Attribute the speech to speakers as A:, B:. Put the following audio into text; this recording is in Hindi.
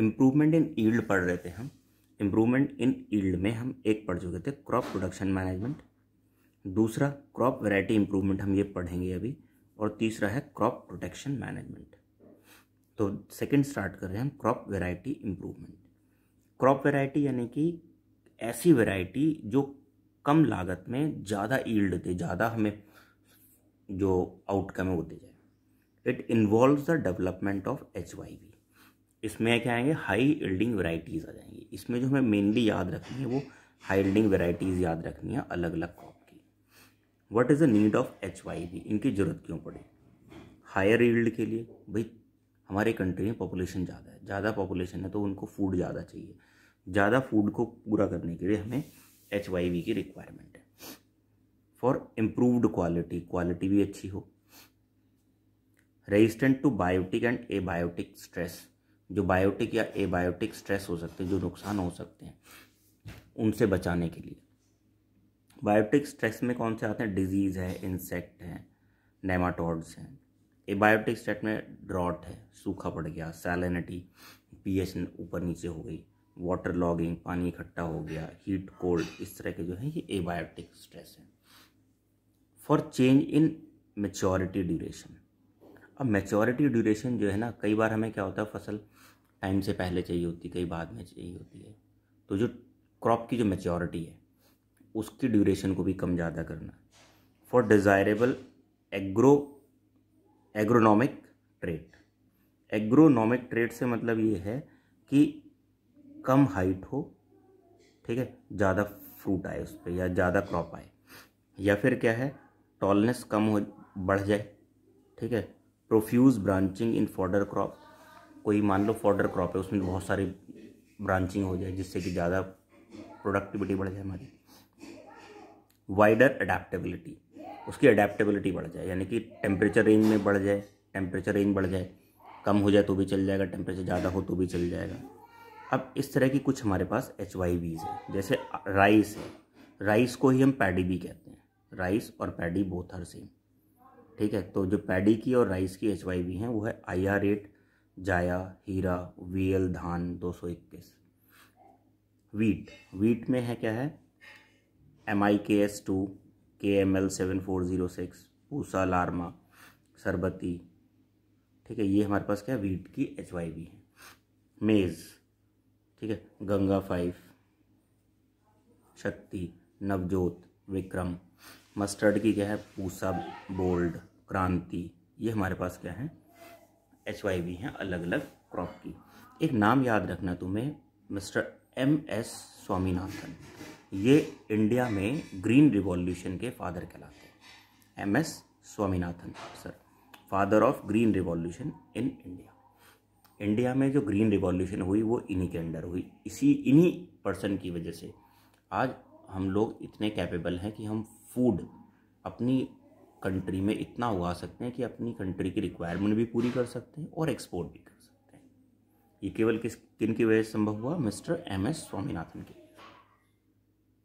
A: इम्प्रूवमेंट इन ईल्ड पढ़ रहे थे हम इम्प्रूवमेंट इन ईल्ड में हम एक पढ़ चुके थे क्रॉप प्रोडक्शन मैनेजमेंट दूसरा क्रॉप वैरायटी इम्प्रूवमेंट हम ये पढ़ेंगे अभी और तीसरा है क्रॉप प्रोटेक्शन मैनेजमेंट तो सेकंड स्टार्ट कर रहे हैं हम crop variety improvement crop variety यानी कि ऐसी वैरायटी जो कम लागत में ज़्यादा ईल्ड दे ज़्यादा हमें जो आउटकम है वो दे जाए it involve the development of H Y V इसमें क्या आएंगे हाई इल्डिंग वेराइटीज़ आ जाएंगी इसमें जो हमें मेनली याद रखनी है वो हाई इल्डिंग वेराइटीज़ याद रखनी है अलग अलग क्रॉप की what is the need of H Y B इनकी ज़रूरत क्यों पड़े हायर इल्ड के लिए भाई हमारे कंट्री में पॉपुलेशन ज़्यादा है ज़्यादा पॉपुलेशन है तो उनको फूड ज़्यादा चाहिए ज़्यादा फूड को पूरा करने के लिए हमें एच वाई वी की रिक्वायरमेंट है फॉर इम्प्रूवड क्वालिटी क्वालिटी भी अच्छी हो resistant to biotic and biotic stress जो बायोटिक या एबायोटिक स्ट्रेस हो सकते हैं जो नुकसान हो सकते हैं उनसे बचाने के लिए बायोटिक स्ट्रेस में कौन से आते हैं डिजीज़ है इंसेक्ट हैं नेमाटोड्स हैं एबायोटिक स्ट्रेस में ड्रॉट है सूखा पड़ गया सैलिनिटी पीएच ऊपर नीचे हो गई वाटर लॉगिंग पानी इकट्ठा हो गया हीट कोल्ड इस तरह के जो है ये एबायोटिक स्ट्रेस हैं for change in maturity duration अब मेच्योरिटी ड्यूरेशन जो है ना कई बार हमें क्या होता है फसल टाइम से पहले चाहिए होती है कई बाद में चाहिए होती है तो जो क्रॉप की जो मेच्योरिटी है उसकी ड्यूरेशन को भी कम ज़्यादा करना for desirable agro agronomic trait agronomic trait से मतलब ये है कि कम हाइट हो ठीक है ज़्यादा फ्रूट आए उस पर या ज़्यादा क्रॉप आए या फिर क्या है टॉलनेस कम हो बढ़ जाए ठीक है profuse branching in fodder crop कोई मान लो फॉर्डर क्रॉप है उसमें बहुत सारी ब्रांचिंग हो जाए जिससे कि ज़्यादा प्रोडक्टिविटी बढ़ जाए हमारी वाइडर अडेप्टेबिलिटी उसकी अडेप्टेबिलिटी बढ़ जाए यानी कि टेम्परेचर रेंज में बढ़ जाए टेम्परेचर रेंज बढ़ जाए कम हो जाए तो भी चल जाएगा टेम्परेचर ज़्यादा हो तो भी चल जाएगा अब इस तरह की कुछ हमारे पास एच वाई बीज है जैसे राइस है राइस को ही हम पैडी भी कहते हैं राइस और पैडी बोथ आर सेम ठीक है तो जो पैडी की और राइस की एच वाई वी हैं वो है आई आर एट जाया हीरा वीएल धान दो सौ इक्कीस वीट वीट में है क्या है M I K S two K M L seven four zero six Pusa Lerma Sarbati ठीक है ये हमारे पास क्या है वीट की एच वाई वी है मेज़ ठीक है गंगा फाइव शक्ति नवजोत विक्रम मस्टर्ड की क्या है पूसा बोल्ड क्रांति ये हमारे पास क्या है एच वाई वी हैं अलग अलग क्रॉप की एक नाम याद रखना तुम्हें मिस्टर एम एस स्वामीनाथन ये इंडिया में ग्रीन रिवॉल्यूशन के फादर कहलाते हैं M S Swaminathan sir father of green revolution in India India में जो ग्रीन रिवॉल्यूशन हुई वो इन्हीं के अंडर हुई इसी इन्हीं पर्सन की वजह से आज हम लोग इतने कैपेबल हैं कि हम फूड अपनी कंट्री में इतना उगा सकते हैं कि अपनी कंट्री की रिक्वायरमेंट भी पूरी कर सकते हैं और एक्सपोर्ट भी कर सकते हैं ये केवल किस किन की वजह से संभव हुआ मिस्टर एम एस स्वामीनाथन की